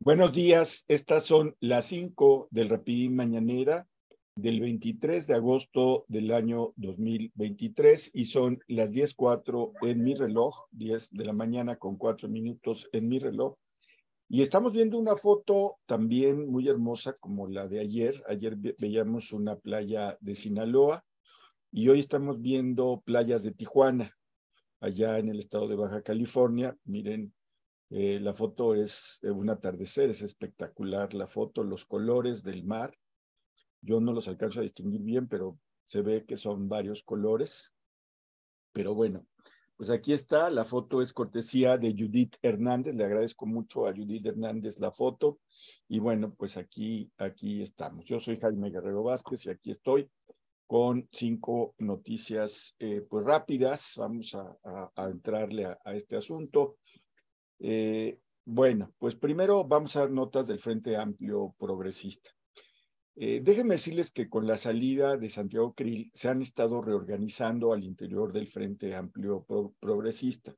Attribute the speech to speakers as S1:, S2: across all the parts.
S1: Buenos días, estas son las cinco del Rapidín Mañanera del 23 de agosto del año 2023 y son las 10.04 en mi reloj, 10 de la mañana con cuatro minutos en mi reloj. Y estamos viendo una foto también muy hermosa como la de ayer. Ayer veíamos una playa de Sinaloa y hoy estamos viendo playas de Tijuana, allá en el estado de Baja California. Miren eh, la foto es eh, un atardecer, es espectacular la foto, los colores del mar. Yo no los alcanzo a distinguir bien, pero se ve que son varios colores. Pero bueno, pues aquí está, la foto es cortesía de Judith Hernández, le agradezco mucho a Judith Hernández la foto. Y bueno, pues aquí, aquí estamos. Yo soy Jaime Guerrero Vázquez y aquí estoy con cinco noticias eh, pues rápidas. Vamos a, entrarle a este asunto. Eh, bueno, pues primero vamos a dar notas del Frente Amplio Progresista. Eh, déjenme decirles que con la salida de Santiago Krill se han estado reorganizando al interior del Frente Amplio Progresista.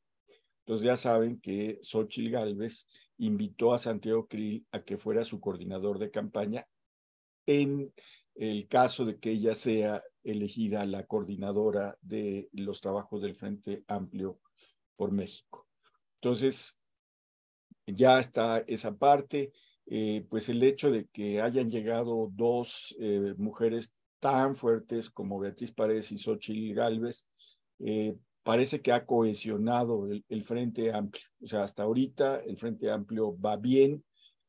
S1: Entonces ya saben que Xochitl Gálvez invitó a Santiago Krill a que fuera su coordinador de campaña en el caso de que ella sea elegida la coordinadora de los trabajos del Frente Amplio por México. Entonces, ya está esa parte. Eh, pues el hecho de que hayan llegado dos eh, mujeres tan fuertes como Beatriz Paredes y Xochitl Galvez, eh, parece que ha cohesionado el, Frente Amplio. O sea, hasta ahorita el Frente Amplio va bien.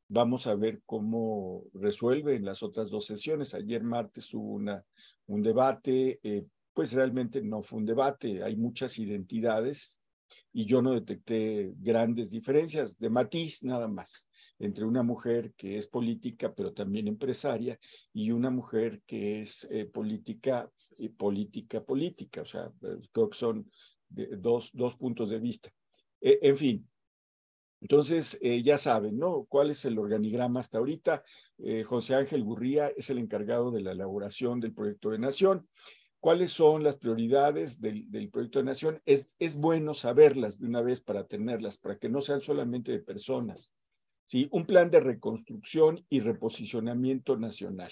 S1: Vamos a ver cómo resuelve en las otras dos sesiones. Ayer martes hubo una, un debate, pues realmente no fue un debate, hay muchas identidades y yo no detecté grandes diferencias de matiz nada más entre una mujer que es política pero también empresaria y una mujer que es eh, política eh, política política o sea eh, creo que son dos, dos puntos de vista e, en fin entonces, ya saben, ¿no? ¿Cuál es el organigrama hasta ahorita? José Ángel Gurría es el encargado de la elaboración del proyecto de nación cuáles son las prioridades del, proyecto de nación. Es, es, bueno saberlas de una vez para tenerlas, para que no sean solamente de personas. ¿sí? Un plan de reconstrucción y reposicionamiento nacional.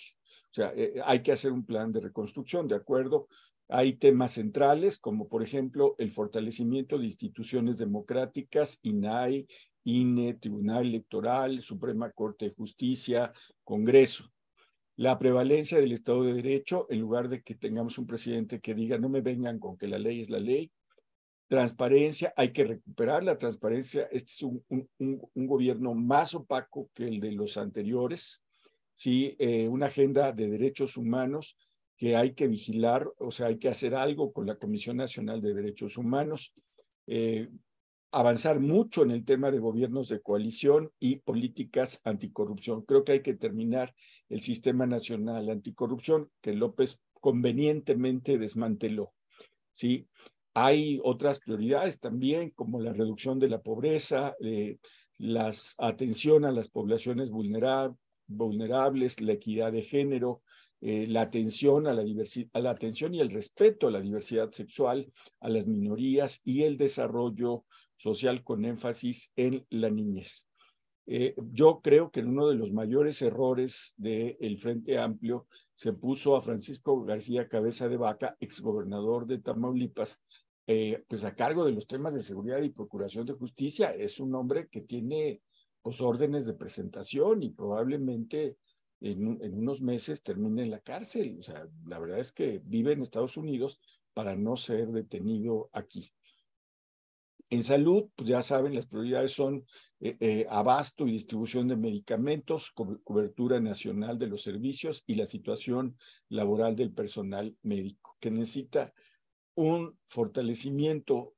S1: O sea, eh, eh, hay que hacer un plan de reconstrucción, ¿de acuerdo? Hay temas centrales como, por ejemplo, el fortalecimiento de instituciones democráticas, INAI, INE, Tribunal Electoral, Suprema Corte de Justicia, Congreso la prevalencia del Estado de Derecho en lugar de que tengamos un presidente que diga no me vengan con que la ley es la ley. Transparencia, hay que recuperar la transparencia. Este es un, un, gobierno más opaco que el de los anteriores. Sí, eh, una agenda de derechos humanos que hay que vigilar, o sea, hay que hacer algo con la Comisión Nacional de Derechos Humanos. Eh, avanzar mucho en el tema de gobiernos de coalición y políticas anticorrupción. Creo que hay que terminar el sistema nacional anticorrupción que López convenientemente desmanteló. ¿sí? Hay otras prioridades también, como la reducción de la pobreza, eh, la atención a las poblaciones vulnerables, la equidad de género, eh, la atención a la diversidad, la atención y el respeto a la diversidad sexual, a las minorías y el desarrollo social con énfasis en la niñez. Eh, yo creo que uno de los mayores errores del Frente Amplio se puso a Francisco García Cabeza de Vaca, exgobernador de Tamaulipas, eh, pues a cargo de los temas de seguridad y procuración de justicia. Es un hombre que tiene pues, órdenes de presentación y probablemente en, en unos meses termine en la cárcel. O sea, la verdad es que vive en Estados Unidos para no ser detenido aquí. En salud, pues ya saben, las prioridades son eh, eh, abasto y distribución de medicamentos, cobertura nacional de los servicios y la situación laboral del personal médico, que necesita un fortalecimiento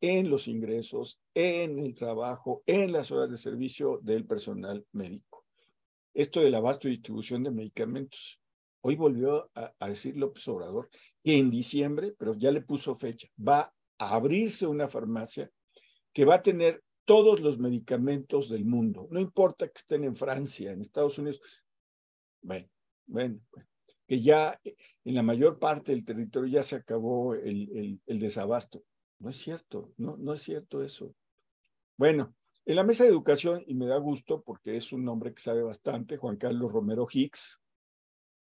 S1: en los ingresos, en el trabajo, en las horas de servicio del personal médico. Esto del abasto y distribución de medicamentos. Hoy volvió a, a decir López Obrador que en diciembre, pero ya le puso fecha, va a abrirse una farmacia que va a tener todos los medicamentos del mundo. No importa que estén en Francia, en Estados Unidos. Bueno, bueno, que ya en la mayor parte del territorio ya se acabó el, el, desabasto. No es cierto, no, no es cierto eso. Bueno, en la mesa de educación, y me da gusto porque es un nombre que sabe bastante, Juan Carlos Romero Hicks,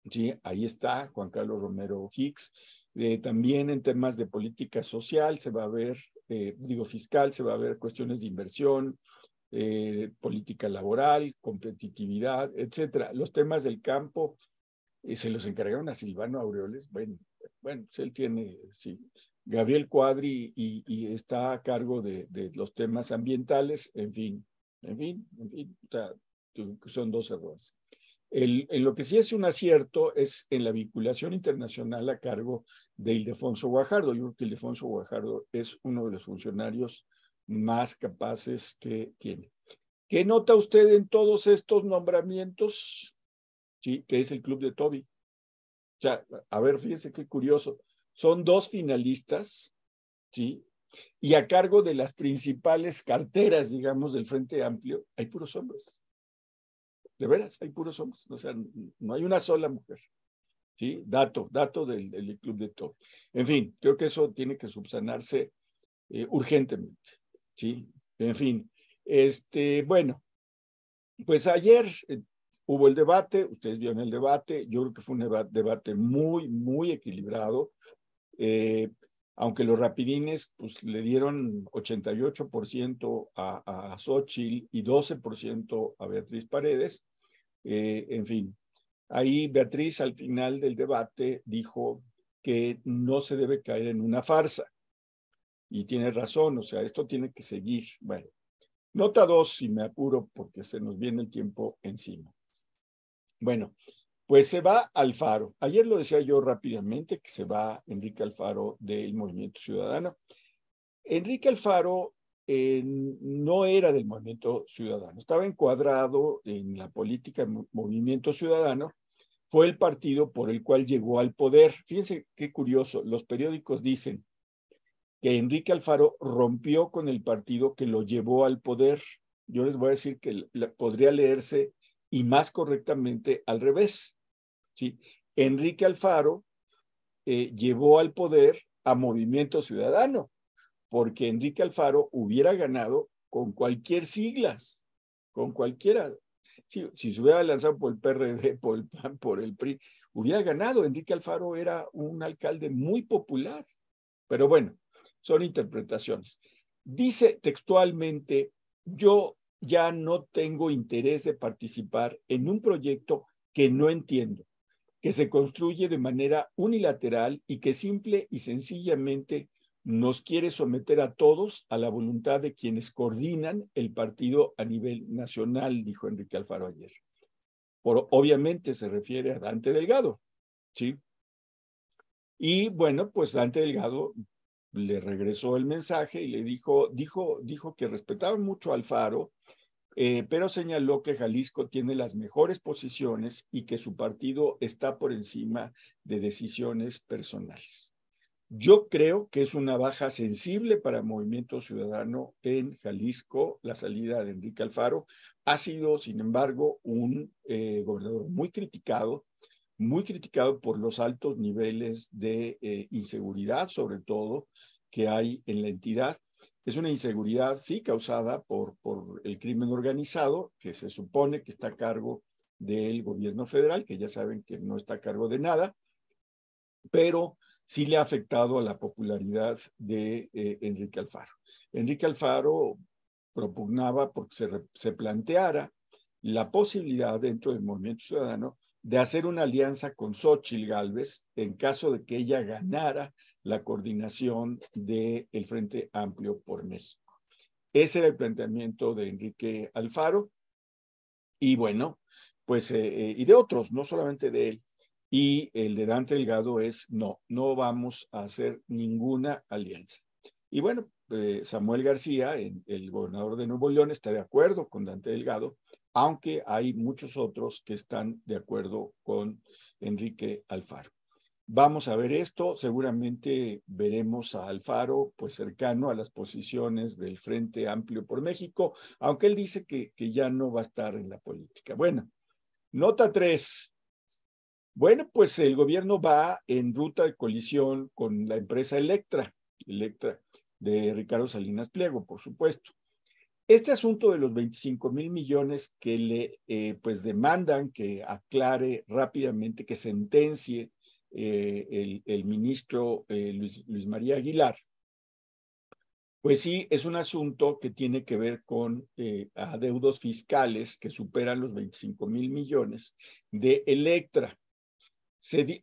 S1: Sí, ahí está Juan Carlos Romero Hicks. Eh, también en temas de política social se va a ver, eh, digo fiscal, se va a ver cuestiones de inversión, eh, política laboral, competitividad, etcétera. Los temas del campo se los encargaron a Silvano Aureoles. Bueno, bueno pues él tiene, sí. Gabriel Cuadri y, está a cargo de, de, los temas ambientales, en fin, en fin, en fin, son dos errores en lo que sí es un acierto es en la vinculación internacional a cargo de Ildefonso Guajardo. Yo creo que Ildefonso Guajardo es uno de los funcionarios más capaces que tiene. ¿Qué nota usted en todos estos nombramientos? Sí, que es el club de Toby. O a ver, fíjense qué curioso. Son dos finalistas, ¿sí? Y a cargo de las principales carteras, digamos, del Frente Amplio, hay puros hombres. De veras, hay puros hombres. O sea, no hay una sola mujer. ¿Sí? Dato, dato del, del Club de Top. En fin, creo que eso tiene que subsanarse eh, urgentemente. ¿Sí? En fin, este, bueno, pues ayer eh, hubo el debate, ustedes vieron el debate, yo creo que fue un debate muy, muy equilibrado. Eh, aunque los rapidines pues, le dieron 88% a, a Xochitl y 12% a Beatriz Paredes, eh, en fin. Ahí Beatriz al final del debate dijo que no se debe caer en una farsa. Y tiene razón, o sea, esto tiene que seguir. Bueno, nota dos, si me apuro porque se nos viene el tiempo encima. Bueno, pues se va Alfaro. Ayer lo decía yo rápidamente que se va Enrique Alfaro del Movimiento Ciudadano. Enrique Alfaro no era del movimiento ciudadano, estaba encuadrado en la política movimiento ciudadano, fue el partido por el cual llegó al poder. Fíjense qué curioso, los periódicos dicen que Enrique Alfaro rompió con el partido que lo llevó al poder. Yo les voy a decir que podría leerse y más correctamente al revés. ¿sí? Enrique Alfaro eh, llevó al poder a Movimiento Ciudadano porque Enrique Alfaro hubiera ganado con cualquier siglas, con cualquiera. Si, se hubiera lanzado por el PRD, por por el PRI, hubiera ganado. Enrique Alfaro era un alcalde muy popular. Pero bueno, son interpretaciones. Dice textualmente, yo ya no tengo interés de participar en un proyecto que no entiendo, que se construye de manera unilateral y que simple y sencillamente nos quiere someter a todos a la voluntad de quienes coordinan el partido a nivel nacional, dijo Enrique Alfaro ayer. obviamente se refiere a Dante Delgado, ¿sí? Y bueno, pues Dante Delgado le regresó el mensaje y le dijo, dijo, que respetaba mucho a Alfaro, eh, pero señaló que Jalisco tiene las mejores posiciones y que su partido está por encima de decisiones personales. Yo creo que es una baja sensible para Movimiento Ciudadano en Jalisco. La salida de Enrique Alfaro ha sido, sin embargo, un eh, gobernador muy criticado, muy criticado por los altos niveles de eh, inseguridad, sobre todo, que hay en la entidad. Es una inseguridad, sí, causada por, por el crimen organizado, que se supone que está a cargo del gobierno federal, que ya saben que no está a cargo de nada, pero sí le ha afectado a la popularidad de eh, Enrique Alfaro. Enrique Alfaro propugnaba porque se, planteara la posibilidad dentro del movimiento ciudadano de hacer una alianza con Xochitl Gálvez en caso de que ella ganara la coordinación del el Frente Amplio por México. Ese era el planteamiento de Enrique Alfaro y bueno, pues eh, eh, y de otros, no solamente de él, y el de Dante Delgado es no, no vamos a hacer ninguna alianza. Y bueno, eh, Samuel García, el, gobernador de Nuevo León, está de acuerdo con Dante Delgado, aunque hay muchos otros que están de acuerdo con Enrique Alfaro. Vamos a ver esto, seguramente veremos a Alfaro pues cercano a las posiciones del Frente Amplio por México, aunque él dice que, que ya no va a estar en la política. Bueno, nota 3, bueno, pues el gobierno va en ruta de colisión con la empresa Electra, Electra de Ricardo Salinas Pliego, por supuesto. Este asunto de los 25 mil millones que le eh, pues demandan que aclare rápidamente, que sentencie eh, el, ministro eh, Luis, Luis, María Aguilar, pues sí, es un asunto que tiene que ver con adeudos fiscales que superan los 25 mil millones de Electra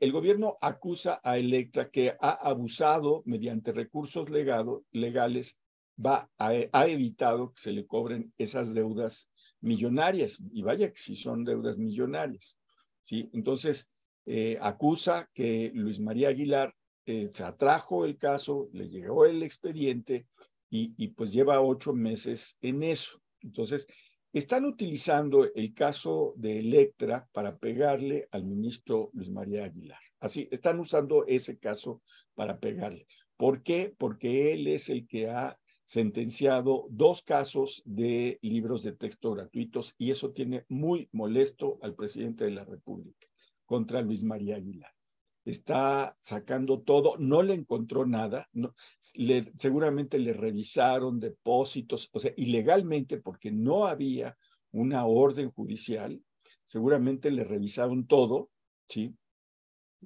S1: el gobierno acusa a Electra que ha abusado mediante recursos legales, va, ha, evitado que se le cobren esas deudas millonarias. Y vaya que si son deudas millonarias. ¿sí? Entonces, eh, acusa que Luis María Aguilar eh, se atrajo el caso, le llegó el expediente y, y pues lleva ocho meses en eso. Entonces, están utilizando el caso de Electra para pegarle al ministro Luis María Aguilar. Así, están usando ese caso para pegarle. ¿Por qué? Porque él es el que ha sentenciado dos casos de libros de texto gratuitos y eso tiene muy molesto al presidente de la República contra Luis María Aguilar está sacando todo, no le encontró nada, no, seguramente le revisaron depósitos, o sea, ilegalmente porque no había una orden judicial, seguramente le revisaron todo, ¿sí?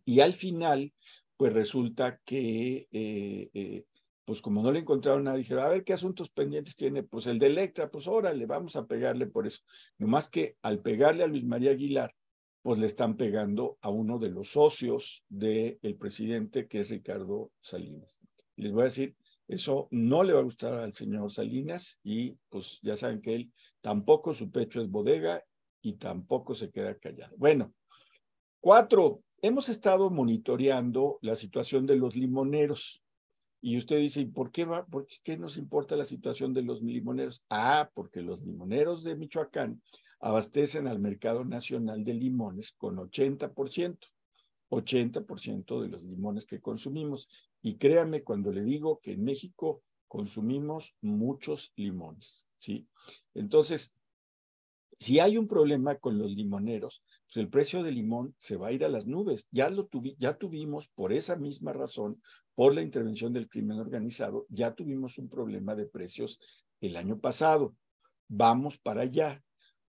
S1: Y al final, pues resulta que, eh, eh, pues como no le encontraron nada, dijeron, a ver, ¿qué asuntos pendientes tiene? Pues el de Electra, pues órale, vamos a pegarle por eso. Nomás que al pegarle a Luis María Aguilar, pues le están pegando a uno de los socios del el presidente, que es Ricardo Salinas. les voy a decir, eso no le va a gustar al señor Salinas y pues ya saben que él tampoco su pecho es bodega y tampoco se queda callado. Bueno, cuatro, hemos estado monitoreando la situación de los limoneros. Y usted dice, ¿y por qué, va, por qué, qué nos importa la situación de los limoneros? Ah, porque los limoneros de Michoacán abastecen al mercado nacional de limones con 80%, 80% de los limones que consumimos. Y créame cuando le digo que en México consumimos muchos limones, ¿sí? Entonces, si hay un problema con los limoneros, pues el precio del limón se va a ir a las nubes. Ya lo ya tuvimos por esa misma razón, por la intervención del crimen organizado, ya tuvimos un problema de precios el año pasado. Vamos para allá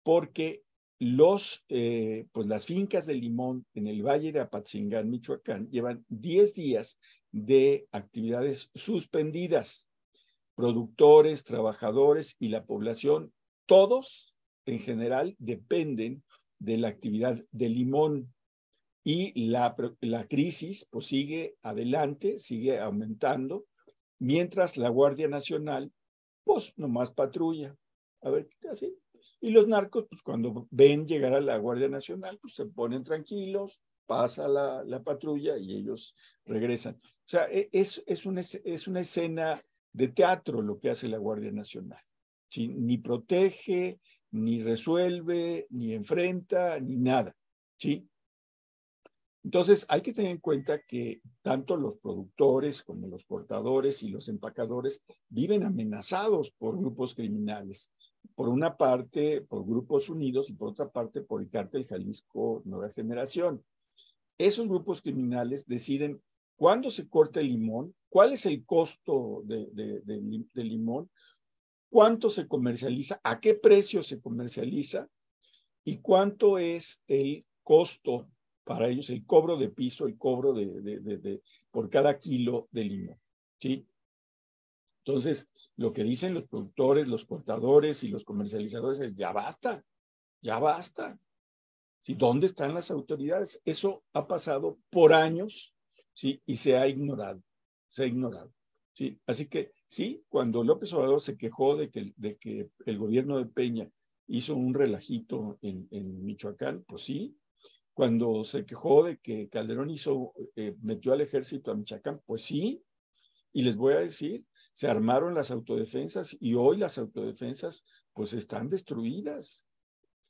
S1: porque los, eh, pues las fincas de limón en el valle de Apatzingán, Michoacán, llevan 10 días de actividades suspendidas. Productores, trabajadores y la población, todos en general dependen de la actividad de limón y la, crisis pues, sigue adelante, sigue aumentando, mientras la Guardia Nacional, pues nomás patrulla. A ver, así, y los narcos, pues cuando ven llegar a la Guardia Nacional, pues se ponen tranquilos, pasa la, la patrulla y ellos regresan. O sea, e, es, es, una, escena de teatro lo que hace la Guardia Nacional. Ni protege, ni resuelve, ni enfrenta, ni nada. ¿sí? Entonces, hay que tener en cuenta que tanto los productores como los portadores y los empacadores viven amenazados por grupos criminales por una parte por Grupos Unidos y por otra parte por el Cártel Jalisco Nueva Generación. Esos grupos criminales deciden cuándo se corta el limón, cuál es el costo del de, limón, cuánto se comercializa, a qué precio se comercializa y cuánto es el costo para ellos, el cobro de piso, y cobro de, por cada kilo de limón. ¿sí? Entonces, lo que dicen los productores, los portadores y los comercializadores es, ya basta, ya basta. ¿Dónde están las autoridades? Eso ha pasado por años ¿sí? y se ha ignorado, se ha ignorado. ¿sí? Así que sí, cuando López Obrador se quejó de que, de que el gobierno de Peña hizo un relajito en, en Michoacán, pues sí. Cuando se quejó de que Calderón hizo, eh, metió al ejército a Michoacán, pues sí. Y les voy a decir, se armaron las autodefensas y hoy las autodefensas pues están destruidas.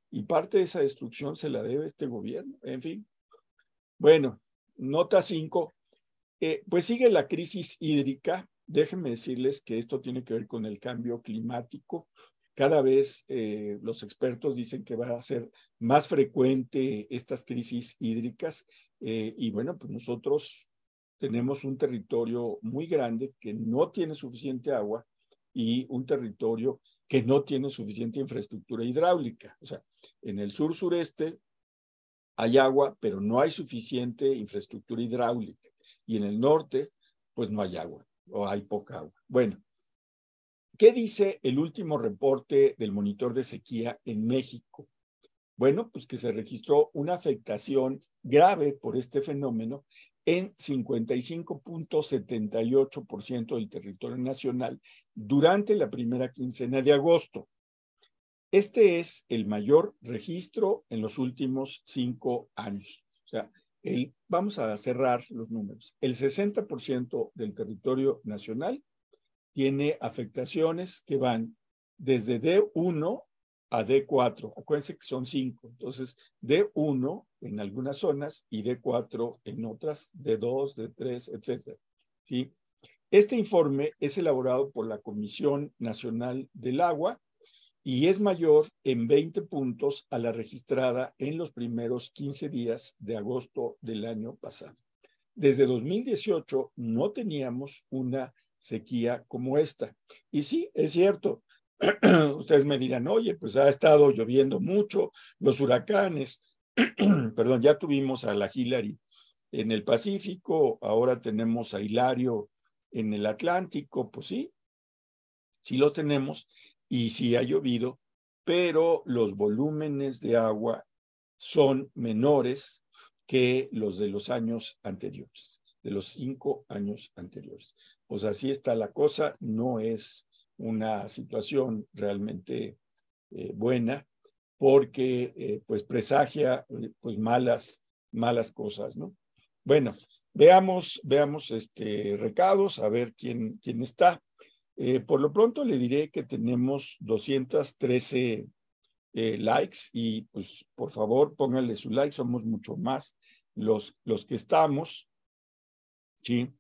S1: Y parte de esa destrucción se la debe este gobierno. En fin. Bueno, nota 5. Eh, pues sigue la crisis hídrica. Déjenme decirles que esto tiene que ver con el cambio climático. Cada vez eh, los expertos dicen que va a ser más frecuente estas crisis hídricas eh, y bueno, pues nosotros tenemos un territorio muy grande que no tiene suficiente agua y un territorio que no tiene suficiente infraestructura hidráulica. O sea, en el sur sureste hay agua, pero no hay suficiente infraestructura hidráulica. Y en el norte, pues no hay agua o hay poca agua. Bueno, ¿qué dice el último reporte del monitor de sequía en México? Bueno, pues que se registró una afectación grave por este fenómeno en 55.78% del territorio nacional durante la primera quincena de agosto. Este es el mayor registro en los últimos cinco años. O sea, vamos a cerrar los números. El 60% del territorio nacional tiene afectaciones que van desde D1 a D4. Acuérdense que son cinco. Entonces, D1 en algunas zonas y D4 en otras, D2, D3, etc. ¿Sí? Este informe es elaborado por la Comisión Nacional del Agua y es mayor en 20 puntos a la registrada en los primeros 15 días de agosto del año pasado. Desde 2018 no teníamos una sequía como esta. Y sí, es cierto, ustedes me dirán, oye, pues ha estado lloviendo mucho, los huracanes, perdón, ya tuvimos a la Hillary en el Pacífico, ahora tenemos a Hilario en el Atlántico, pues sí, sí lo tenemos y sí ha llovido, pero los volúmenes de agua son menores que los de los años anteriores, de los cinco años anteriores. O sea, así está la cosa, no es una situación realmente eh, buena porque eh, pues presagia eh, pues malas malas cosas, ¿no? Bueno, veamos veamos este recados a ver quién quién está. por lo pronto le diré que tenemos 213 likes y pues por favor pónganle su like, somos mucho más los los que estamos. Sí.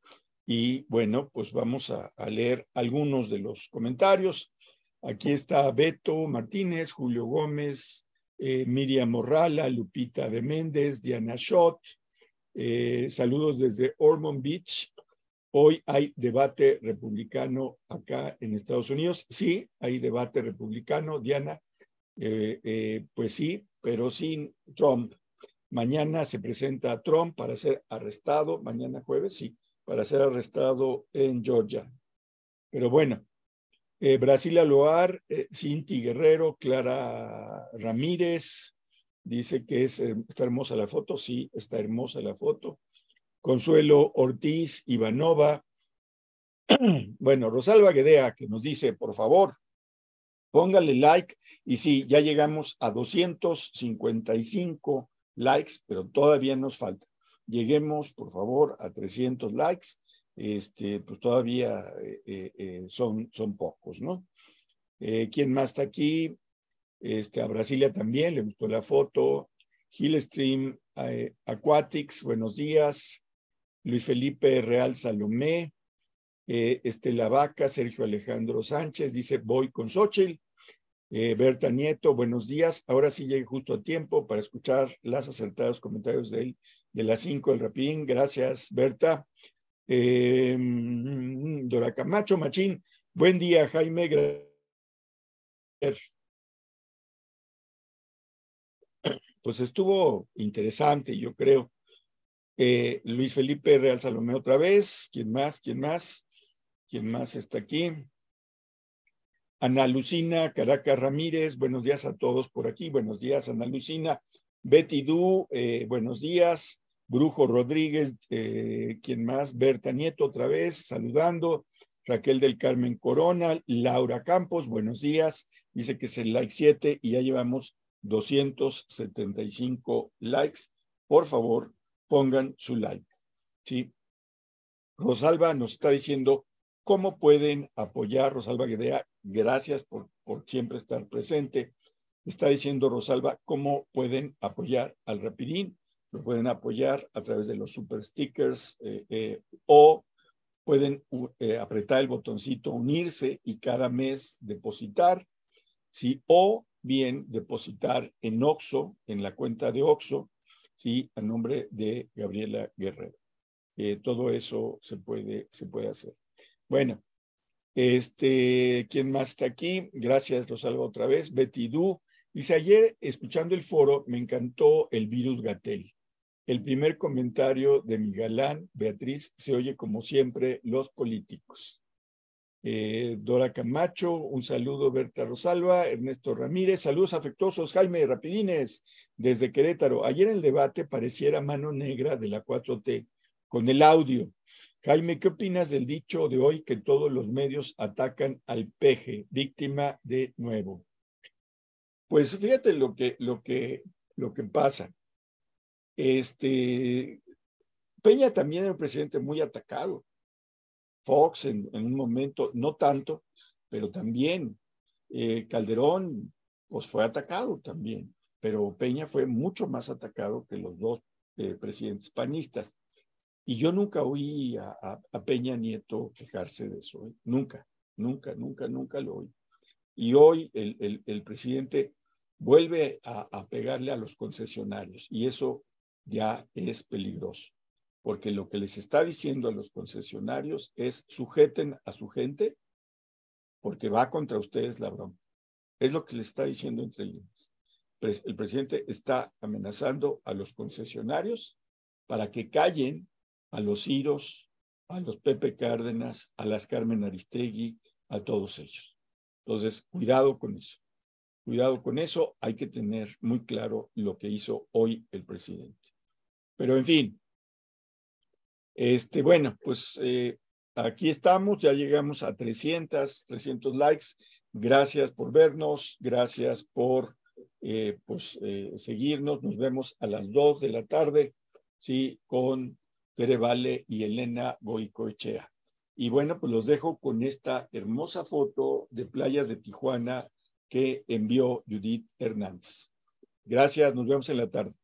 S1: Y bueno, pues vamos a, leer algunos de los comentarios. Aquí está Beto Martínez, Julio Gómez, eh, Miriam Morrala, Lupita de Méndez, Diana Schott. Eh, saludos desde Ormond Beach. Hoy hay debate republicano acá en Estados Unidos. Sí, hay debate republicano, Diana. Eh, pues sí, pero sin Trump. Mañana se presenta a Trump para ser arrestado, mañana jueves, sí para ser arrestado en Georgia. Pero bueno, eh, Brasil Aloar, eh, Cinti Guerrero, Clara Ramírez, dice que eh, está hermosa la foto, sí, está hermosa la foto. Consuelo Ortiz, Ivanova, bueno, Rosalba Guedea, que nos dice, por favor, póngale like. Y sí, ya llegamos a 255 likes, pero todavía nos falta lleguemos, por favor, a 300 likes. Este, pues todavía eh, eh, eh, son, son pocos, ¿no? ¿Quién más está aquí? Este, a Brasilia también le gustó la foto. Hillstream Aquatics, buenos días. Luis Felipe Real Salomé. este, la Vaca, Sergio Alejandro Sánchez, dice voy con Xochitl. Berta Nieto, buenos días. Ahora sí llegué justo a tiempo para escuchar las acertados comentarios de él, de las 5 del Rapín. Gracias, Berta. Eh, Dora Camacho, Machín. Buen día, Jaime. Pues estuvo interesante, yo creo. Eh, Luis Felipe Real Salomé otra vez. ¿Quién más? ¿Quién más? ¿Quién más está aquí? Ana Lucina Caracas Ramírez, buenos días a todos por aquí. Buenos días, Ana Lucina. Betty Du, eh, buenos días. Brujo Rodríguez, eh, ¿quién más, Berta Nieto otra vez, saludando. Raquel del Carmen Corona, Laura Campos, buenos días. Dice que es el like 7 y ya llevamos 275 likes. Por favor, pongan su like. ¿sí? Rosalba nos está diciendo cómo pueden apoyar. Rosalba Guedea, gracias por, por siempre estar presente está diciendo Rosalba cómo pueden apoyar al Rapidín. Lo pueden apoyar a través de los super stickers eh, eh, o pueden eh, apretar el botoncito unirse y cada mes depositar. ¿sí? O bien depositar en OXO, en la cuenta de OXO, ¿sí? a nombre de Gabriela Guerrero. todo eso se puede, se puede hacer. Bueno, este, ¿quién más está aquí? Gracias, Rosalba, otra vez. Betty Du, Dice, ayer escuchando el foro me encantó el virus Gatel. El primer comentario de mi galán, Beatriz, se oye como siempre los políticos. Eh, Dora Camacho, un saludo, Berta Rosalba, Ernesto Ramírez, saludos afectuosos, Jaime Rapidines, desde Querétaro. Ayer en el debate pareciera mano negra de la 4T, con el audio. Jaime, ¿qué opinas del dicho de hoy que todos los medios atacan al peje, víctima de nuevo? Pues fíjate lo que, lo que, lo que pasa. Este, Peña también era un presidente muy atacado. Fox en, un momento, no tanto, pero también. Eh, Calderón, pues fue atacado también, pero Peña fue mucho más atacado que los dos eh, presidentes panistas. Y yo nunca oí a, Peña Nieto quejarse de eso, ¿eh? nunca, nunca, nunca, nunca lo oí. Y hoy el, el presidente vuelve a, pegarle a los concesionarios y eso ya es peligroso, porque lo que les está diciendo a los concesionarios es sujeten a su gente porque va contra ustedes la broma Es lo que le está diciendo entre líneas. El presidente está amenazando a los concesionarios para que callen a los Iros, a los Pepe Cárdenas, a las Carmen Aristegui, a todos ellos. Entonces, cuidado con eso. Cuidado con eso, hay que tener muy claro lo que hizo hoy el presidente. Pero en fin, este, bueno, pues eh, aquí estamos, ya llegamos a 300, 300 likes. Gracias por vernos, gracias por eh, pues, eh, seguirnos. Nos vemos a las 2 de la tarde, sí, con Tere Vale y Elena Goicoechea. Y bueno, pues los dejo con esta hermosa foto de playas de Tijuana que envió Judith Hernández. Gracias, nos vemos en la tarde.